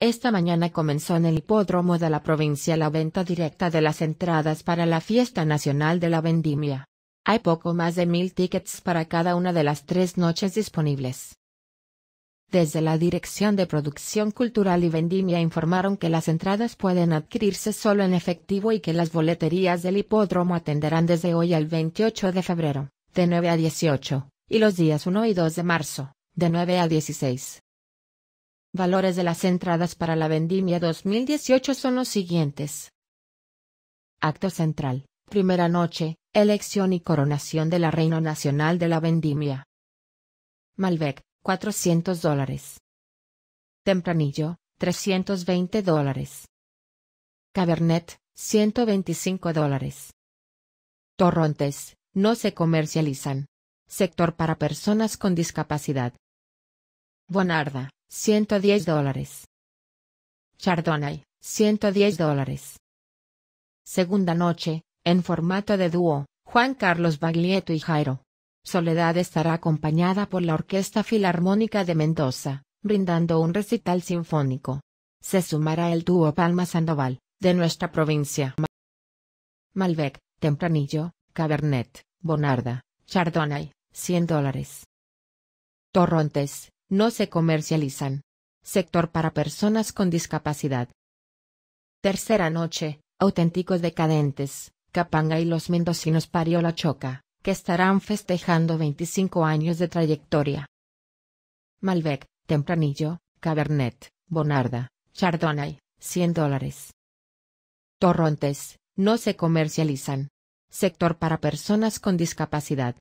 Esta mañana comenzó en el hipódromo de la provincia la venta directa de las entradas para la Fiesta Nacional de la Vendimia. Hay poco más de mil tickets para cada una de las tres noches disponibles. Desde la Dirección de Producción Cultural y Vendimia informaron que las entradas pueden adquirirse solo en efectivo y que las boleterías del hipódromo atenderán desde hoy al 28 de febrero, de 9 a 18, y los días 1 y 2 de marzo, de 9 a 16. Valores de las entradas para la vendimia 2018 son los siguientes. Acto central. Primera noche, elección y coronación de la Reina Nacional de la Vendimia. Malbec, 400 dólares. Tempranillo, 320 dólares. Cabernet, 125 dólares. Torrontes, no se comercializan. Sector para personas con discapacidad. Bonarda, 110 dólares. Chardonnay, 110 dólares. Segunda noche, en formato de dúo, Juan Carlos Baglietto y Jairo. Soledad estará acompañada por la Orquesta Filarmónica de Mendoza, brindando un recital sinfónico. Se sumará el dúo Palma Sandoval, de nuestra provincia. Malbec, Tempranillo, Cabernet, Bonarda, Chardonnay, 100 dólares. Torrontes, no se comercializan. Sector para personas con discapacidad. Tercera noche, auténticos decadentes, Capanga y los mendocinos parió la Choca, que estarán festejando 25 años de trayectoria. Malbec, Tempranillo, Cabernet, Bonarda, Chardonnay, 100 dólares. Torrontes, no se comercializan. Sector para personas con discapacidad.